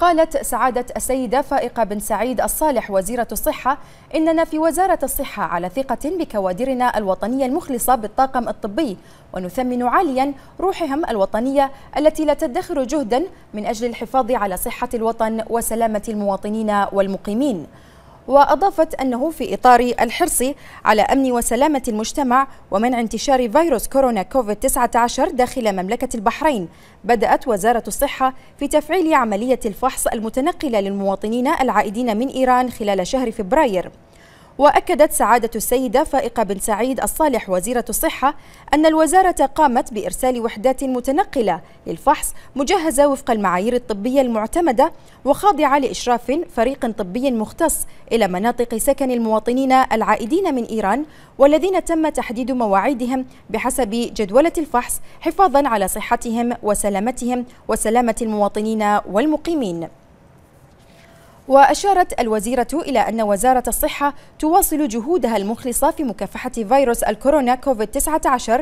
قالت سعادة السيدة فائقة بن سعيد الصالح وزيرة الصحة إننا في وزارة الصحة على ثقة بكوادرنا الوطنية المخلصة بالطاقم الطبي ونثمن عاليا روحهم الوطنية التي لا تدخر جهدا من أجل الحفاظ على صحة الوطن وسلامة المواطنين والمقيمين وأضافت أنه في إطار الحرص على أمن وسلامة المجتمع ومنع انتشار فيروس كورونا كوفيد-19 داخل مملكة البحرين بدأت وزارة الصحة في تفعيل عملية الفحص المتنقلة للمواطنين العائدين من إيران خلال شهر فبراير وأكدت سعادة السيدة فائقة بن سعيد الصالح وزيرة الصحة أن الوزارة قامت بإرسال وحدات متنقلة للفحص مجهزة وفق المعايير الطبية المعتمدة وخاضعة لإشراف فريق طبي مختص إلى مناطق سكن المواطنين العائدين من إيران والذين تم تحديد مواعيدهم بحسب جدولة الفحص حفاظا على صحتهم وسلامتهم وسلامة المواطنين والمقيمين وأشارت الوزيرة إلى أن وزارة الصحة تواصل جهودها المخلصة في مكافحة فيروس الكورونا كوفيد-19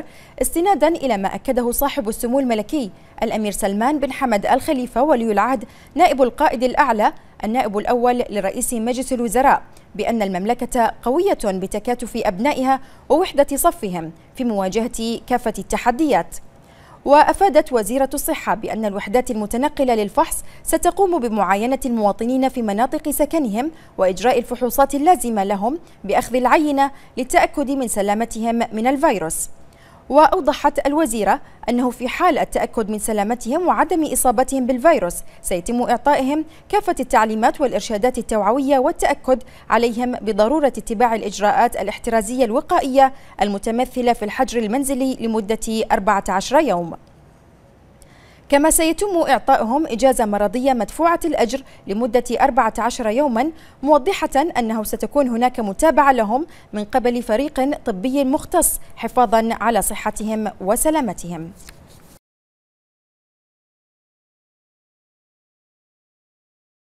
استنادا إلى ما أكده صاحب السمو الملكي الأمير سلمان بن حمد الخليفة ولي العهد نائب القائد الأعلى النائب الأول لرئيس مجلس الوزراء بأن المملكة قوية بتكاتف أبنائها ووحدة صفهم في مواجهة كافة التحديات وأفادت وزيرة الصحة بأن الوحدات المتنقلة للفحص ستقوم بمعاينة المواطنين في مناطق سكنهم وإجراء الفحوصات اللازمة لهم بأخذ العينة للتأكد من سلامتهم من الفيروس وأوضحت الوزيرة أنه في حال التأكد من سلامتهم وعدم إصابتهم بالفيروس سيتم إعطائهم كافة التعليمات والإرشادات التوعوية والتأكد عليهم بضرورة اتباع الإجراءات الاحترازية الوقائية المتمثلة في الحجر المنزلي لمدة 14 يوم كما سيتم إعطائهم إجازة مرضية مدفوعة الأجر لمدة 14 يوما موضحة أنه ستكون هناك متابعة لهم من قبل فريق طبي مختص حفاظا على صحتهم وسلامتهم